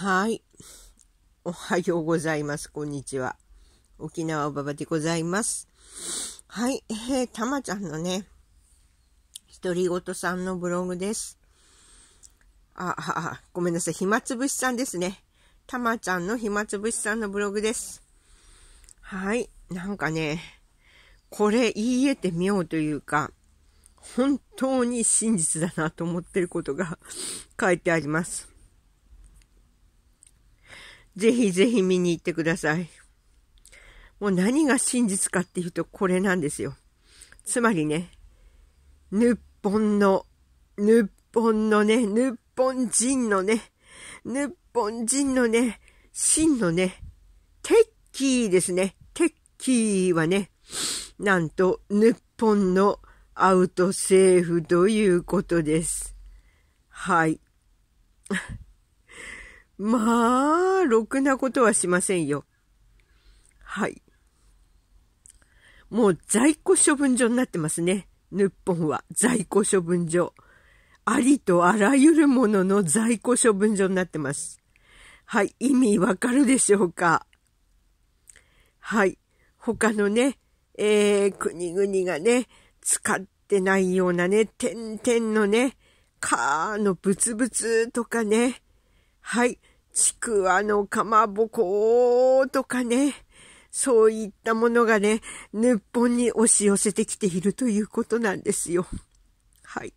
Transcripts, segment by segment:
はい。おはようございます。こんにちは。沖縄ばばでございます。はい。えー、たまちゃんのね、独り言さんのブログです。あ、あ、ごめんなさい。暇つぶしさんですね。たまちゃんの暇つぶしさんのブログです。はい。なんかね、これ言い得てみようというか、本当に真実だなと思ってることが 書いてあります。ぜひぜひ見に行ってください。もう何が真実かっていうとこれなんですよ。つまりね、日本の、日本のね、日本人のね、日本人のね、真のね、テッキーですね。テッキーはね、なんと日本のアウトセーフということです。はい。まあ、あ、ろくなことはしませんよ。はい。もう在庫処分所になってますね。日本は在庫処分所。ありとあらゆるものの在庫処分所になってます。はい。意味わかるでしょうかはい。他のね、えー、国々がね、使ってないようなね、点々のね、カーのブツブツとかね。はい。ちくわのかまぼことかね、そういったものがね、日本に押し寄せてきているということなんですよ。はい。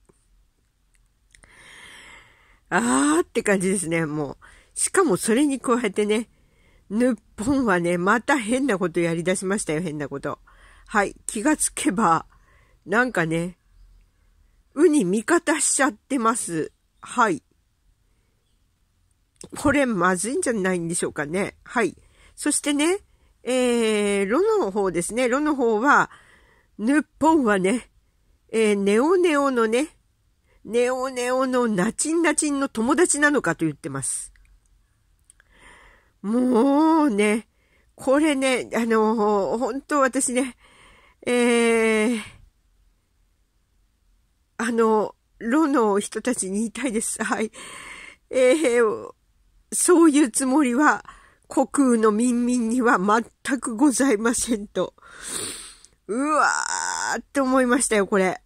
あーって感じですね、もう。しかもそれに加えてね、日本はね、また変なことやり出しましたよ、変なこと。はい、気がつけば、なんかね、ウに味方しちゃってます。はい。これまずいんじゃないんでしょうかね。はい。そしてね、えー、ロの方ですね。ロの方は、日本はね、えー、ネオネオのね、ネオネオのナチンナチンの友達なのかと言ってます。もうね、これね、あのー、本当私ね、えー、あの、ロの人たちに言いたいです。はい。えー、そういうつもりは、国空の民民には全くございませんと。うわーって思いましたよ、これ。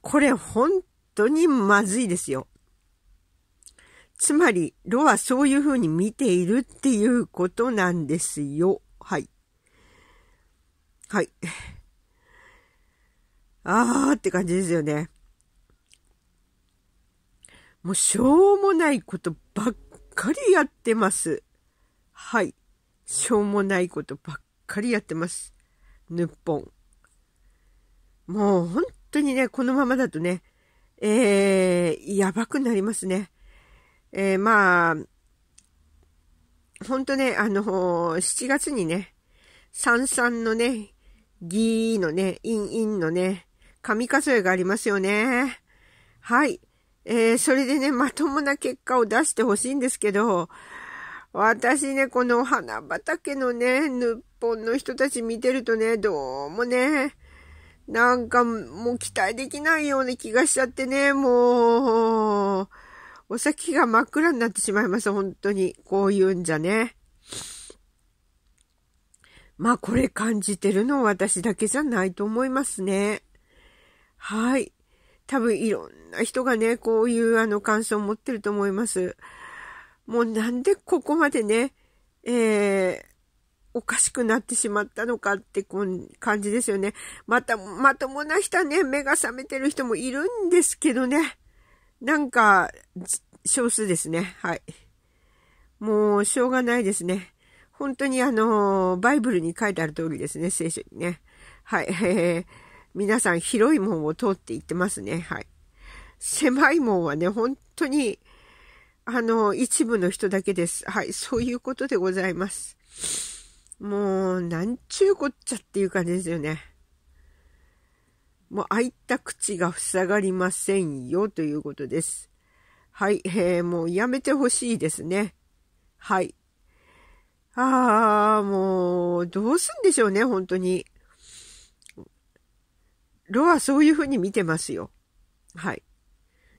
これ本当にまずいですよ。つまり、ロはそういうふうに見ているっていうことなんですよ。はい。はい。あーって感じですよね。もうしょうもないことばっかりやってます。はい。しょうもないことばっかりやってます。ぬっぽん。もう本当にね、このままだとね、えー、やばくなりますね。えー、まあ、本当ね、あのー、7月にね、三々のね、ギーのね、インインのね、神数えがありますよね。はい。えー、それでね、まともな結果を出してほしいんですけど、私ね、この花畑のね、日本の人たち見てるとね、どうもね、なんかもう期待できないような気がしちゃってね、もう、お先が真っ暗になってしまいます、本当に。こういうんじゃね。まあこれ感じてるの私だけじゃないと思いますね。はい。多分いろんな人がね、こういうあの感想を持ってると思います。もうなんでここまでね、えー、おかしくなってしまったのかってこん感じですよね。また、まともな人はね、目が覚めてる人もいるんですけどね。なんか、少数ですね。はい。もう、しょうがないですね。本当にあの、バイブルに書いてある通りですね、聖書にね。はい。皆さん広い門を通って行ってますね。はい。狭い門はね、本当に、あの、一部の人だけです。はい、そういうことでございます。もう、なんちゅうこっちゃっていう感じですよね。もう、開いた口が塞がりませんよということです。はい、えー、もうやめてほしいですね。はい。ああ、もう、どうすんでしょうね、本当に。ロはそういうふうに見てますよ。はい。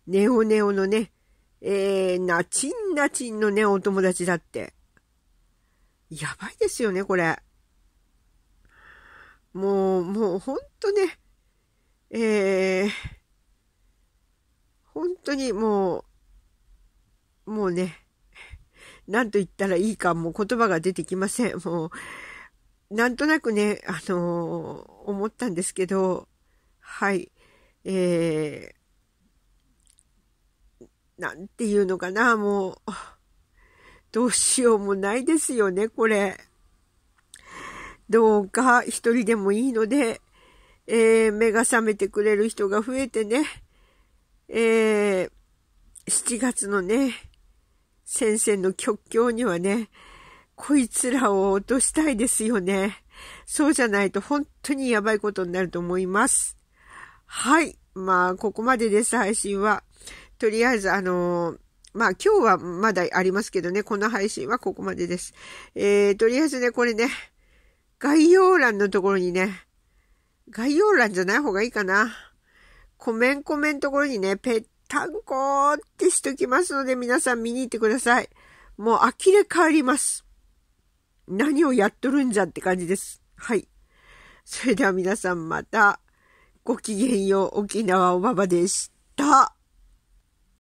ネオネオのね、えー、ナチンナチンのね、お友達だって。やばいですよね、これ。もう、もう、ほんとね、えー、本当にもう、もうね、なんと言ったらいいか、もう言葉が出てきません。もう、なんとなくね、あのー、思ったんですけど、はい。えー、なんていうのかな、もう、どうしようもないですよね、これ。どうか一人でもいいので、えー、目が覚めてくれる人が増えてね、えー、7月のね、先生の極境にはね、こいつらを落としたいですよね。そうじゃないと本当にやばいことになると思います。はい。まあ、ここまでです、配信は。とりあえず、あのー、まあ、今日はまだありますけどね、この配信はここまでです。えー、とりあえずね、これね、概要欄のところにね、概要欄じゃない方がいいかな。コメンコメンところにね、ぺったんこってしときますので、皆さん見に行ってください。もう呆れ変わります。何をやっとるんじゃって感じです。はい。それでは皆さんまた。ごきげんよう、沖縄おばばでした。